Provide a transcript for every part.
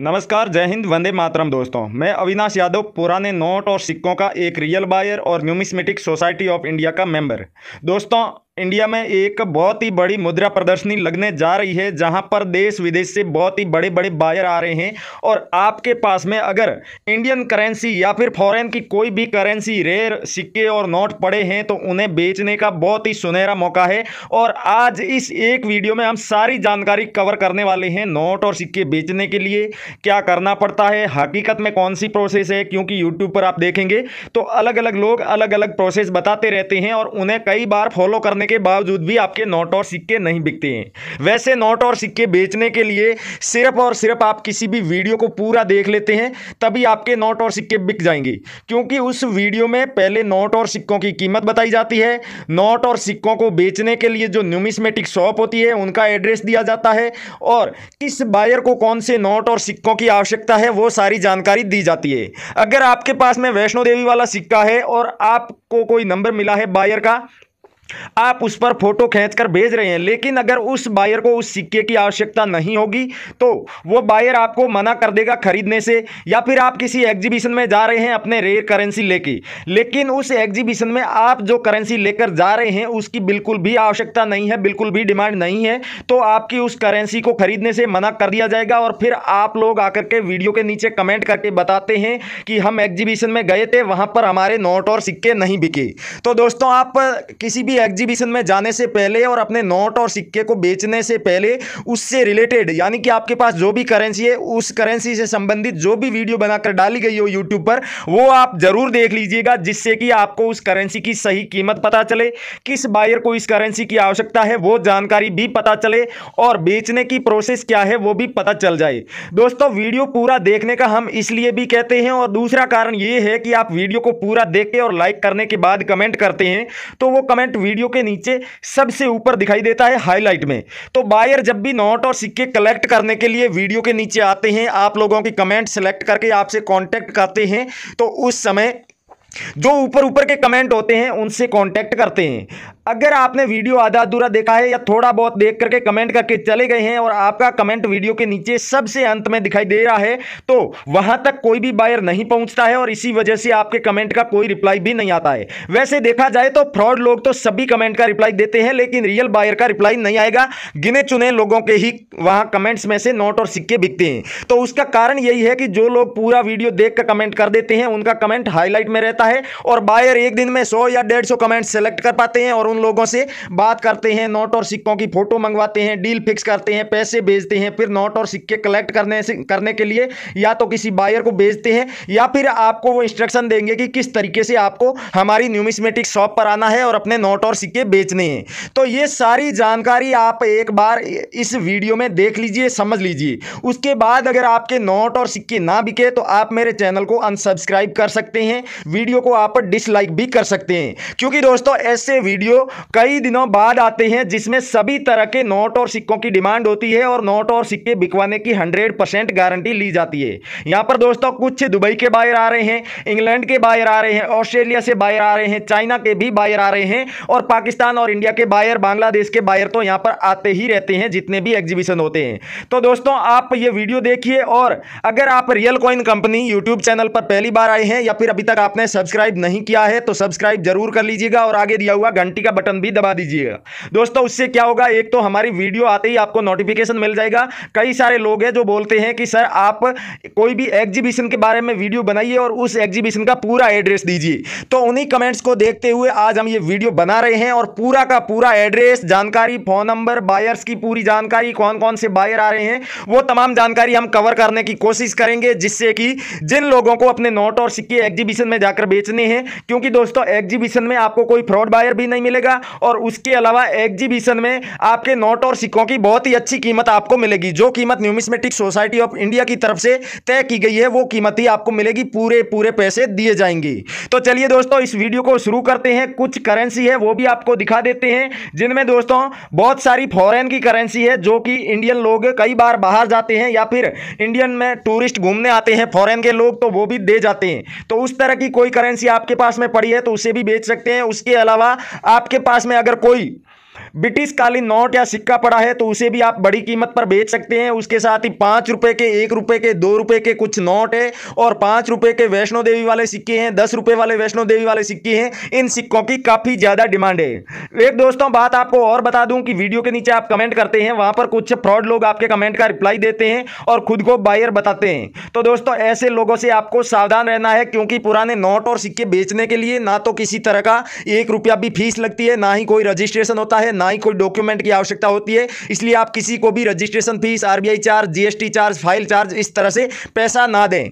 नमस्कार जय हिंद वंदे मातरम दोस्तों मैं अविनाश यादव पुराने नोट और सिक्कों का एक रियल बायर और न्यूमिस्मेटिक सोसाइटी ऑफ इंडिया का मेंबर दोस्तों इंडिया में एक बहुत ही बड़ी मुद्रा प्रदर्शनी लगने जा रही है जहां पर देश विदेश से बहुत ही बड़े बड़े बायर आ रहे हैं और आपके पास में अगर इंडियन करेंसी या फिर फॉरेन की कोई भी करेंसी रेयर सिक्के और नोट पड़े हैं तो उन्हें बेचने का बहुत ही सुनहरा मौका है और आज इस एक वीडियो में हम सारी जानकारी कवर करने वाले हैं नोट और सिक्के बेचने के लिए क्या करना पड़ता है हकीकत में कौन सी प्रोसेस है क्योंकि यूट्यूब पर आप देखेंगे तो अलग अलग लोग अलग अलग प्रोसेस बताते रहते हैं और उन्हें कई बार फॉलो करने के बावजूद भी आपके नोट और सिक्के नहीं बिकते हैं वैसे नोट और सिक्के बेचने के लिए सिर्फ और सिर्फ आप किसी भी वीडियो को पूरा देख लेते हैं तभी आपके नोट और सिक्के बिक जाएंगे क्योंकि उस वीडियो में पहले नोट और सिक्कों की कीमत बताई जाती है नोट और सिक्कों को बेचने के लिए जो न्यूमिसमेटिक शॉप होती है उनका एड्रेस दिया जाता है और किस बायर को कौन से नोट और सिक्कों की आवश्यकता है वो सारी जानकारी दी जाती है अगर आपके पास में वैष्णो देवी वाला सिक्का है और आपको कोई नंबर मिला है बायर का आप उस पर फ़ोटो खींचकर भेज रहे हैं लेकिन अगर उस बायर को उस सिक्के की आवश्यकता नहीं होगी तो वो बायर आपको मना कर देगा खरीदने से या फिर आप किसी एग्जीबिशन में जा रहे हैं अपने रेयर करेंसी लेके लेकिन उस एग्जीबिशन में आप जो करेंसी लेकर जा रहे हैं उसकी बिल्कुल भी आवश्यकता नहीं है बिल्कुल भी डिमांड नहीं है तो आपकी उस करेंसी को खरीदने से मना कर दिया जाएगा और फिर आप लोग आकर के वीडियो के नीचे कमेंट करके बताते हैं कि हम एग्जीबिशन में गए थे वहाँ पर हमारे नोट और सिक्के नहीं बिके तो दोस्तों आप किसी भी किसी एग्जीबिशन में जाने से पहले और अपने नोट और सिक्के को बेचने से पहले उससे रिलेटेड यानी कि आपके पास जो भी करेंसी है उस करेंसी से संबंधित जो भी वीडियो बनाकर डाली गई हो यूट्यूब पर वो आप जरूर देख लीजिएगा जिससे कि आपको उस करेंसी की सही कीमत पता चले किस बायर को इस करेंसी की आवश्यकता है वो जानकारी भी पता चले और बेचने की प्रोसेस क्या है वो भी पता चल जाए दोस्तों वीडियो पूरा देखने का हम इसलिए भी कहते हैं और दूसरा कारण ये है कि आप वीडियो को पूरा देख के और लाइक करने के बाद कमेंट करते हैं तो वो कमेंट वीडियो के नीचे सबसे ऊपर दिखाई देता है हाईलाइट में तो बायर जब भी नोट और सिक्के कलेक्ट करने के लिए वीडियो के नीचे आते हैं आप लोगों की कमेंट सेलेक्ट करके आपसे कॉन्टैक्ट करते हैं तो उस समय जो ऊपर ऊपर के कमेंट होते हैं उनसे कांटेक्ट करते हैं अगर आपने वीडियो आधा अधूरा देखा है या थोड़ा बहुत देख करके कमेंट करके चले गए हैं और आपका कमेंट वीडियो के नीचे सबसे अंत में दिखाई दे रहा है तो वहां तक कोई भी बायर नहीं पहुंचता है और इसी वजह से आपके कमेंट का कोई रिप्लाई भी नहीं आता है वैसे देखा जाए तो फ्रॉड लोग तो सभी कमेंट का रिप्लाई देते हैं लेकिन रियल बायर का रिप्लाई नहीं आएगा गिने चुने लोगों के ही वहां कमेंट्स में से नोट और सिक्के बिकते हैं तो उसका कारण यही है कि जो लोग पूरा वीडियो देख कर कमेंट कर देते हैं उनका कमेंट हाईलाइट में रहता है और बायर एक दिन में सौ या डेढ़ कमेंट सेलेक्ट कर पाते हैं और उन लोगों से बात करते हैं नोट और सिक्कों की फ़ोटो मंगवाते हैं डील फिक्स करते हैं पैसे भेजते हैं फिर नोट और सिक्के कलेक्ट करने से करने के लिए या तो किसी बायर को भेजते हैं या फिर आपको वो इंस्ट्रक्शन देंगे कि किस तरीके से आपको हमारी न्यूमिस्मेटिक शॉप पर आना है और अपने नोट और सिक्के बेचने हैं तो ये सारी जानकारी आप एक बार इस वीडियो में देख लीजिए समझ लीजिए उसके बाद अगर आपके नोट और सिक्के ना बिके तो आप मेरे चैनल को अनसब्सक्राइब कर सकते हैं वीडियो को आप डिसलाइक भी कर सकते हैं क्योंकि दोस्तों ऐसे वीडियो कई दिनों बाद आते हैं जिसमें सभी तरह के नोट और सिक्कों की डिमांड होती है और नोट और सिक्के बिकवाने की हंड्रेड परसेंट गारंटी ली जाती है यहाँ पर दोस्तों कुछ दुबई के बायर आ रहे हैं इंग्लैंड के बायर आ रहे हैं ऑस्ट्रेलिया से बायर आ रहे हैं चाइना के भी बायर आ रहे हैं और पाकिस्तान और इंडिया के बायर बांग्लादेश के बायर तो यहाँ पर आते ही रहते हैं जितने भी एग्जीबिशन होते हैं तो दोस्तों आप ये वीडियो देखिए और अगर आप Real Coin Company YouTube channel पर पहली बार आए हैं या फिर अभी तक आपने सब्सक्राइब नहीं किया है तो सब्सक्राइब जरूर कर लीजिएगा और आगे दिया हुआ घंटी का बटन भी दबा दीजिएगा दोस्तों उससे क्या होगा एक तो हमारी वीडियो आते ही आपको नोटिफिकेशन मिल जाएगा कई सारे लोग हैं जो बोलते हैं कि सर आप कोई भी एग्जीबिशन के बारे में वीडियो बनाइए और उस एग्जीबिशन का पूरा एड्रेस दीजिए तो उन्हीं कमेंट्स को देखते हुए आज हम ये वीडियो बना रहे हैं और पूरा का पूरा एड्रेस जानकारी फ़ोन नंबर बायर्स की पूरी जानकारी कौन कौन से बायर आ रहे हैं वो तमाम जानकारी हम कवर करने की कोशिश करेंगे जिससे कि जिन लोगों को अपने नोट और सिक्के एग्जीबिशन में जाकर बेचने हैं क्योंकि दोस्तों एग्जीबिशन में आपको कोई फ्रॉड बायर भी नहीं मिले मिलेगा और उसके अलावा एग्जीबिशन में आपके नोट और सिक्कों की बहुत ही अच्छी कीमत आपको मिलेगी जो कीमत न्यूमिस्मेटिक सोसाइटी ऑफ इंडिया की तरफ से तय की गई है वो कीमत ही आपको मिलेगी पूरे पूरे पैसे दिए जाएंगे तो चलिए दोस्तों इस वीडियो को शुरू करते हैं कुछ करेंसी है वो भी आपको दिखा देते हैं जिनमें दोस्तों बहुत सारी फॉरेन की करेंसी है जो कि इंडियन लोग कई बार बाहर जाते हैं या फिर इंडियन में टूरिस्ट घूमने आते हैं फॉरेन के लोग तो वो भी दे जाते हैं तो उस तरह की कोई करेंसी आपके पास में पड़ी है तो उसे भी बेच सकते हैं उसके अलावा आप आपके पास में अगर कोई ब्रिटिश कालीन नोट या सिक्का पड़ा है तो उसे भी आप बड़ी कीमत पर बेच सकते हैं उसके साथ ही पांच रुपए के एक रुपए के दो रुपए के कुछ नोट है और पांच रुपए के वैष्णो देवी वाले सिक्के हैं दस रुपए वाले वैष्णो देवी वाले सिक्के हैं इन सिक्कों की काफ़ी ज़्यादा डिमांड है एक दोस्तों बात आपको और बता दूं कि वीडियो के नीचे आप कमेंट करते हैं वहां पर कुछ फ्रॉड लोग आपके कमेंट का रिप्लाई देते हैं और खुद को बायर बताते हैं तो दोस्तों ऐसे लोगों से आपको सावधान रहना है क्योंकि पुराने नोट और सिक्के बेचने के लिए ना तो किसी तरह का एक रुपया भी फीस लगती है ना ही कोई रजिस्ट्रेशन होता है ना ही कोई डॉक्यूमेंट की आवश्यकता होती है इसलिए आप किसी को भी registration fees RBI charge GST charge file charge इस तरह से पैसा ना दें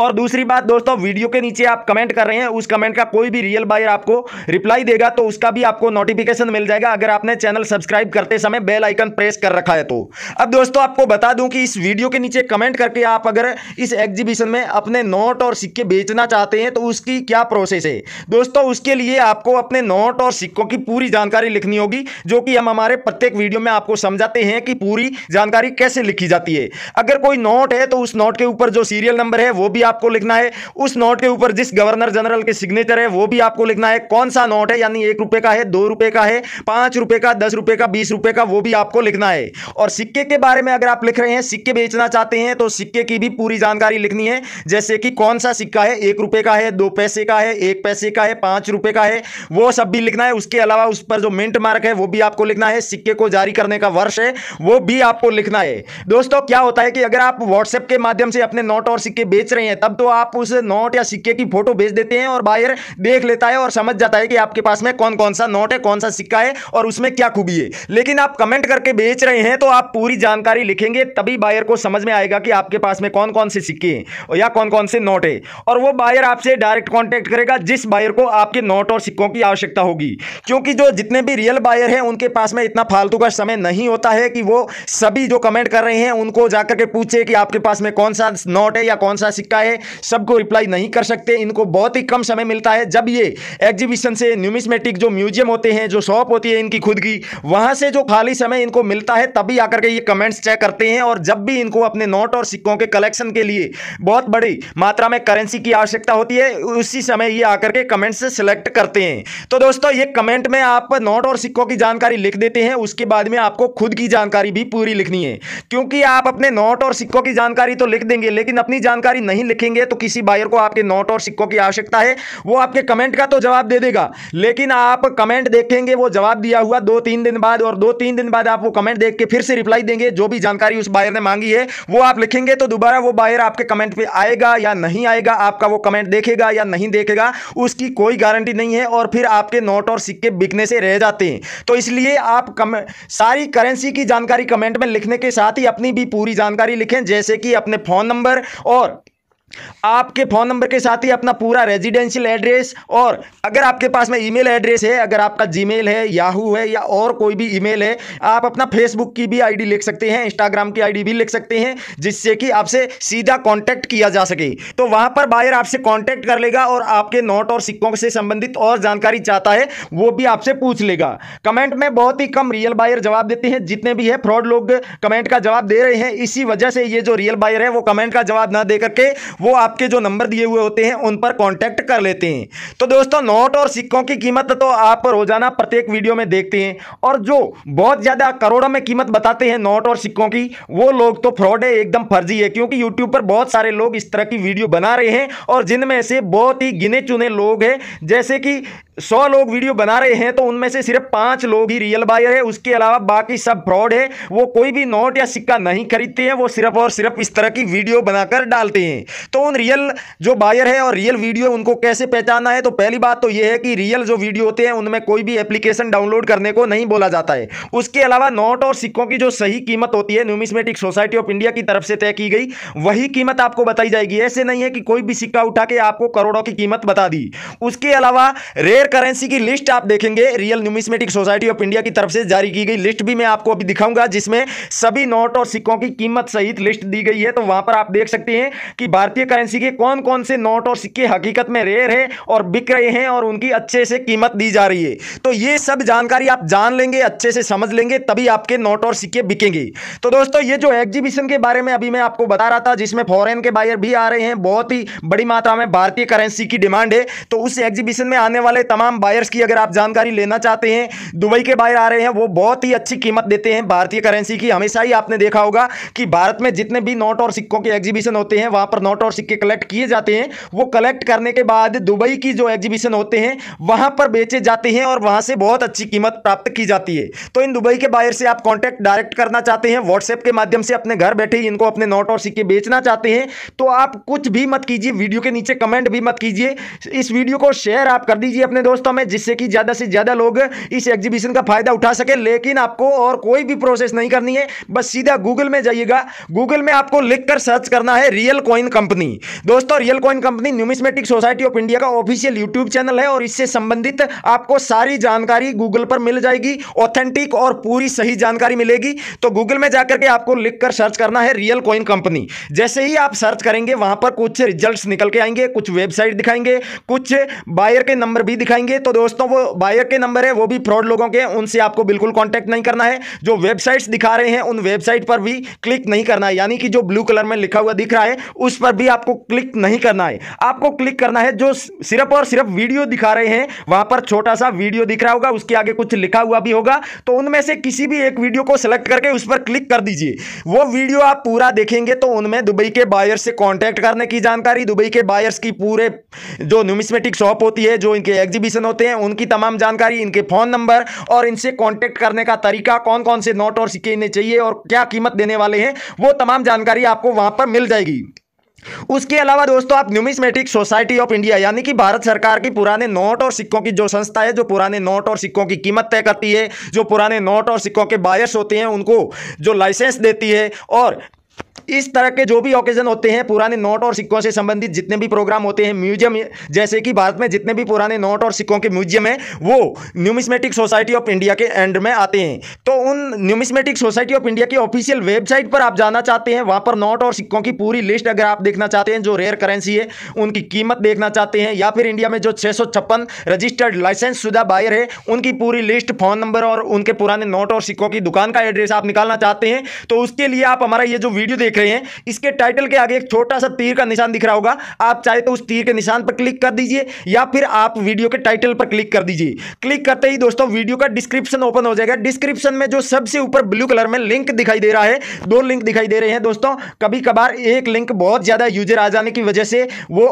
और दूसरी बात दोस्तों वीडियो के नीचे आप कमेंट कर रहे हैं उस कमेंट का कोई भी रियल बायर आपको रिप्लाई देगा तो उसका भी आपको नोटिफिकेशन मिल जाएगा अगर आपने चैनल सब्सक्राइब करते समय बेल आइकन प्रेस कर रखा है तो अब दोस्तों आपको बता दूं कि इस वीडियो के नीचे कमेंट करके आप अगर इस एग्जीबिशन में अपने नोट और सिक्के बेचना चाहते हैं तो उसकी क्या प्रोसेस है दोस्तों उसके लिए आपको अपने नोट और सिक्कों की पूरी जानकारी लिखनी होगी जो कि हम हमारे प्रत्येक वीडियो में आपको समझाते हैं कि पूरी जानकारी कैसे लिखी जाती है अगर कोई नोट है तो उस नोट के ऊपर जो सीरियल नंबर है वो वो भी आपको लिखना है उस नोट के ऊपर जिस गवर्नर जनरल के सिग्नेचर है वो भी आपको लिखना है कौन सा नोट है यानी एक रुपए का है दो रुपए का है पांच रुपए का दस रुपए का बीस रुपए का वो भी आपको लिखना है और सिक्के के बारे में अगर आप लिख रहे हैं सिक्के बेचना चाहते हैं तो सिक्के की भी पूरी जानकारी लिखनी है जैसे कि कौन सा सिक्का है एक रुपए का है दो पैसे का है एक पैसे का है पांच रुपए का है वो सब भी लिखना है उसके अलावा उस पर जो मिंट मार्क है वो भी आपको लिखना है सिक्के को जारी करने का वर्ष है वो भी आपको लिखना है दोस्तों क्या होता है कि अगर आप व्हाट्सएप के माध्यम से अपने नोट और सिक्के बेच रहे हैं तब तो आप उस नोट या सिक्के की फोटो भेज देते हैं और बायर देख लेता है और समझ जाता है कि आपके पास में कौन कौन सा नोट है कौन सा सिक्का है और उसमें क्या खूबी है लेकिन आप कमेंट करके बेच रहे हैं तो आप पूरी जानकारी लिखेंगे तभी बायर को समझ में आएगा कि आपके पास में कौन कौन से सिक्के हैं या कौन कौन से नोट है और वो बायर आपसे डायरेक्ट कॉन्टेक्ट करेगा जिस बायर को आपके नोट और सिक्कों की आवश्यकता होगी क्योंकि जो जितने भी रियल बायर हैं उनके पास में इतना फालतू का समय नहीं होता है कि वो सभी जो कमेंट कर रहे हैं उनको जाकर के पूछे कि आपके पास में कौन सा नोट है या कौन सा सिक्का सिक्का है सबको रिप्लाई नहीं कर सकते इनको बहुत ही कम समय मिलता है जब ये एग्जीबिशन से न्यूमिस्मेटिक जो म्यूजियम होते हैं जो शॉप होती है इनकी खुद की वहां से जो खाली समय इनको मिलता है तभी आकर के ये कमेंट्स चेक करते हैं और जब भी इनको अपने नोट और सिक्कों के कलेक्शन के लिए बहुत बड़ी मात्रा में करेंसी की आवश्यकता होती है उसी समय ये आकर के कमेंट्स सेलेक्ट करते हैं तो दोस्तों ये कमेंट में आप नोट और सिक्कों की जानकारी लिख देते हैं उसके बाद में आपको खुद की जानकारी भी पूरी लिखनी है क्योंकि आप अपने नोट और सिक्कों की जानकारी तो लिख देंगे लेकिन अपनी जानकारी नहीं लिखेंगे तो किसी बायर को आपके नोट और सिक्कों की आवश्यकता है वो आपके कमेंट का तो जवाब दे देगा लेकिन आप कमेंट देखेंगे वो जवाब दिया हुआ दो तीन दिन बाद और दो तीन दिन बाद आप वो कमेंट देख के फिर से रिप्लाई देंगे जो भी जानकारी उस बायर ने मांगी है वो आप लिखेंगे तो दोबारा वो बायर आपके कमेंट पर आएगा या नहीं आएगा आपका वो कमेंट देखेगा या नहीं देखेगा उसकी कोई गारंटी नहीं है और फिर आपके नोट और सिक्के बिकने से रह जाते हैं तो इसलिए आप सारी करेंसी की जानकारी कमेंट में लिखने के साथ ही अपनी भी पूरी जानकारी लिखें जैसे कि अपने फ़ोन नंबर और आपके फ़ोन नंबर के साथ ही अपना पूरा रेजिडेंशियल एड्रेस और अगर आपके पास में ईमेल एड्रेस है अगर आपका जीमेल है याहू है या और कोई भी ईमेल है आप अपना फेसबुक की भी आईडी लिख सकते हैं इंस्टाग्राम की आईडी भी लिख सकते हैं जिससे कि आपसे सीधा कांटेक्ट किया जा सके तो वहां पर बायर आपसे कॉन्टैक्ट कर लेगा और आपके नोट और सिक्कों से संबंधित और जानकारी चाहता है वो भी आपसे पूछ लेगा कमेंट में बहुत ही कम रियल बायर जवाब देते हैं जितने भी है फ्रॉड लोग कमेंट का जवाब दे रहे हैं इसी वजह से ये जो रियल बायर है वो कमेंट का जवाब ना दे करके वो आपके जो नंबर दिए हुए होते हैं उन पर कॉन्टैक्ट कर लेते हैं तो दोस्तों नोट और सिक्कों की कीमत तो आप रोजाना प्रत्येक वीडियो में देखते हैं और जो बहुत ज़्यादा करोड़ों में कीमत बताते हैं नोट और सिक्कों की वो लोग तो फ्रॉड है एकदम फर्जी है क्योंकि यूट्यूब पर बहुत सारे लोग इस तरह की वीडियो बना रहे हैं और जिनमें से बहुत ही गिने चुने लोग हैं जैसे कि सौ लोग वीडियो बना रहे हैं तो उनमें से सिर्फ पाँच लोग ही रियल बायर है उसके अलावा बाकी सब फ्रॉड है वो कोई भी नोट या सिक्का नहीं खरीदते हैं वो सिर्फ और सिर्फ इस तरह की वीडियो बनाकर डालते हैं टोन रियल जो बायर है और रियल वीडियो उनको कैसे पहचाना है तो पहली बात तो यह है कि रियल जो वीडियो होते हैं उनमें कोई भी एप्लीकेशन डाउनलोड करने को नहीं बोला जाता है उसके अलावा नोट और सिक्कों की जो सही कीमत होती है न्यूमिसमेटिक सोसाइटी ऑफ इंडिया की तरफ से तय की गई वही कीमत आपको बताई जाएगी ऐसे नहीं है कि कोई भी सिक्का उठा के आपको करोड़ों की कीमत बता दी उसके अलावा रेयर करेंसी की लिस्ट आप देखेंगे Real Numismatic Society of India की तरफ से जारी की गई लिस्ट भी मैं आपको अभी दिखाऊंगा जिसमें सभी नोट और सिक्कों की कीमत सहित लिस्ट दी गई है तो वहां पर आप देख सकते हैं कि भारतीय भारतीय करेंसी के कौन कौन से नोट और सिक्के हकीकत में रेयर है और बिक रहे हैं और उनकी अच्छे से कीमत दी जा रही है तो ये सब जानकारी आप जान लेंगे अच्छे से समझ लेंगे तभी आपके नोट और सिक्के बिकेंगे तो दोस्तों ये जो एग्जीबिशन के बारे में अभी मैं आपको बता रहा था जिसमें फॉरेन के बायर भी आ रहे हैं बहुत ही बड़ी मात्रा में भारतीय करेंसी की डिमांड है तो उस एग्जीबिशन में आने वाले तमाम बायर्स की अगर आप जानकारी लेना चाहते हैं दुबई के बायर आ रहे हैं वो बहुत ही अच्छी कीमत देते हैं भारतीय करेंसी की हमेशा ही आपने देखा होगा कि भारत में जितने भी नोट और सिक्कों के एग्जीबिशन होते हैं वहां पर नोट और सिक्के कलेक्ट किए जाते हैं वो कलेक्ट करने के बाद दुबई की जो एग्जीबिशन होते हैं वहां पर बेचे जाते हैं और वहां से बहुत अच्छी कीमत प्राप्त की जाती है तो इन दुबई के बायर से आप कॉन्टैक्ट डायरेक्ट करना चाहते हैं व्हाट्सएप के माध्यम से अपने घर बैठे ही इनको अपने नोट और सिक्के बेचना चाहते हैं तो आप कुछ भी मत कीजिए वीडियो के नीचे कमेंट भी मत कीजिए इस वीडियो को शेयर आप कर दीजिए अपने दोस्तों में जिससे कि ज़्यादा से ज़्यादा लोग इस एग्जीबिशन का फ़ायदा उठा सके लेकिन आपको और कोई भी प्रोसेस नहीं करनी है बस सीधा गूगल में जाइएगा गूगल में आपको लिख कर सर्च करना है रियल कॉइन कंपनी कंपनी दोस्तों Real Coin Company Numismatic Society of India का ऑफिशियल यूट्यूब चैनल है और इससे संबंधित आपको सारी जानकारी गूगल पर मिल जाएगी ऑथेंटिक और पूरी सही जानकारी मिलेगी तो गूगल में जाकर के आपको लिख कर सर्च करना है रियल कॉइन कंपनी जैसे ही आप सर्च करेंगे वहां पर कुछ रिजल्ट निकल के आएंगे कुछ वेबसाइट दिखाएंगे कुछ बायर के नंबर भी दिखाएंगे तो दोस्तों वो बायर के नंबर है वो भी फ्रॉड लोगों के उनसे आपको बिल्कुल कॉन्टैक्ट नहीं करना है जो वेबसाइट्स दिखा रहे हैं उन वेबसाइट पर भी क्लिक नहीं करना है यानी कि जो ब्लू कलर में लिखा हुआ दिख रहा है उस पर भी भी आपको क्लिक नहीं करना है आपको क्लिक करना है जो सिर्फ और सिर्फ वीडियो दिखा रहे हैं वहां पर छोटा सा वीडियो दिख रहा होगा उसके आगे कुछ लिखा हुआ भी होगा तो उनमें से किसी भी एक वीडियो को सिलेक्ट करके उस पर क्लिक कर दीजिए वो वीडियो आप पूरा देखेंगे तो उनमें दुबई के बायर्स से कॉन्टैक्ट करने की जानकारी दुबई के बायर्स की पूरे जो न्यूमिस्मेटिक शॉप होती है जो इनके एग्जीबिशन होते हैं उनकी तमाम जानकारी इनके फ़ोन नंबर और इनसे कॉन्टैक्ट करने का तरीका कौन कौन से नोट और सिक्के इन्हें चाहिए और क्या कीमत देने वाले हैं वो तमाम जानकारी आपको वहां पर मिल जाएगी उसके अलावा दोस्तों आप न्यूमिस्मेटिक सोसाइटी ऑफ इंडिया यानी कि भारत सरकार की पुराने नोट और सिक्कों की जो संस्था है जो पुराने नोट और सिक्कों की कीमत तय करती है जो पुराने नोट और सिक्कों के बायर्स होते हैं उनको जो लाइसेंस देती है और इस तरह के जो भी ओकेजन होते हैं पुराने नोट और सिक्कों से संबंधित जितने भी प्रोग्राम होते हैं म्यूजियम जैसे कि भारत में जितने भी पुराने नोट और सिक्कों के म्यूजियम हैं वो न्यूमिस्मेटिक सोसाइटी ऑफ इंडिया के एंड में आते हैं तो उन न्यूमिस्मेटिक सोसाइटी ऑफ इंडिया की ऑफिशियल वेबसाइट पर आप जाना चाहते हैं वहाँ पर नोट और सिक्कों की पूरी लिस्ट अगर आप देखना चाहते हैं जो रेयर करेंसी है उनकी कीमत देखना चाहते हैं या फिर इंडिया में जो छः रजिस्टर्ड लाइसेंस शुदा बायर है उनकी पूरी लिस्ट फ़ोन नंबर और उनके पुराने नोट और सिक्कों की दुकान का एड्रेस आप निकालना चाहते हैं तो उसके लिए आप हमारा ये जो वीडियो देख देख रहे हैं इसके टाइटल के आगे एक छोटा सा तीर का निशान दिख रहा होगा आप चाहे तो उस तीर के निशान पर क्लिक कर दीजिए या फिर आप वीडियो के टाइटल पर क्लिक कर दीजिए क्लिक करते ही दोस्तों वीडियो का डिस्क्रिप्शन ओपन हो जाएगा डिस्क्रिप्शन में जो सबसे ऊपर ब्लू कलर में लिंक दिखाई दे रहा है दो लिंक दिखाई दे रहे हैं दोस्तों कभी कभार एक लिंक बहुत ज़्यादा यूजर आ जाने की वजह से वो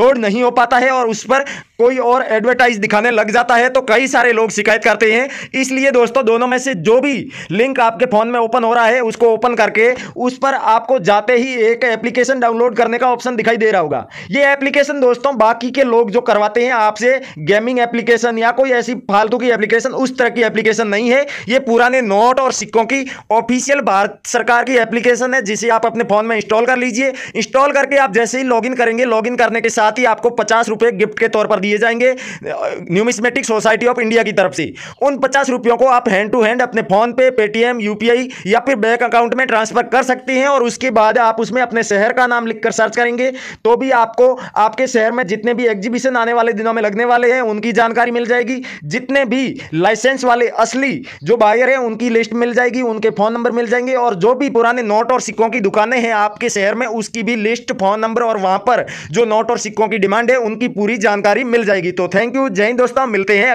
लोड नहीं हो पाता है और उस पर कोई और एडवर्टाइज दिखाने लग जाता है तो कई सारे लोग शिकायत करते हैं इसलिए दोस्तों दोनों में से जो भी लिंक आपके फ़ोन में ओपन हो रहा है उसको ओपन करके उस पर आप आपको जाते ही एक एप्लीकेशन डाउनलोड करने का ऑप्शन दिखाई दे रहा होगा ये एप्लीकेशन दोस्तों बाकी के लोग जो करवाते हैं आपसे गेमिंग एप्लीकेशन या कोई ऐसी फालतू की एप्लीकेशन उस तरह की एप्लीकेशन नहीं है ये पुराने नोट और सिक्कों की ऑफिशियल भारत सरकार की एप्लीकेशन है जिसे आप अपने फ़ोन में इंस्टॉल कर लीजिए इंस्टॉल करके आप जैसे ही लॉग करेंगे लॉग करने के साथ ही आपको पचास गिफ्ट के तौर पर दिए जाएंगे न्यूमिस्मेटिक सोसाइटी ऑफ इंडिया की तरफ से उन पचास रुपयों को आप हैंड टू हैंड अपने फ़ोन पे पेटीएम यूपीआई या फिर बैंक अकाउंट में ट्रांसफर कर सकते हैं और उस उसके बाद आप उसमें अपने शहर का नाम लिखकर सर्च करेंगे तो भी आपको आपके शहर में जितने भी एग्जीबिशन आने वाले दिनों में लगने वाले हैं उनकी जानकारी मिल जाएगी जितने भी लाइसेंस वाले असली जो बायर हैं उनकी लिस्ट मिल जाएगी उनके फ़ोन नंबर मिल जाएंगे और जो भी पुराने नोट और सिक्कों की दुकानें हैं आपके शहर में उसकी भी लिस्ट फ़ोन नंबर और वहां पर जो नोट और सिक्कों की डिमांड है उनकी पूरी जानकारी मिल जाएगी तो थैंक यू जय दोस्तों मिलते हैं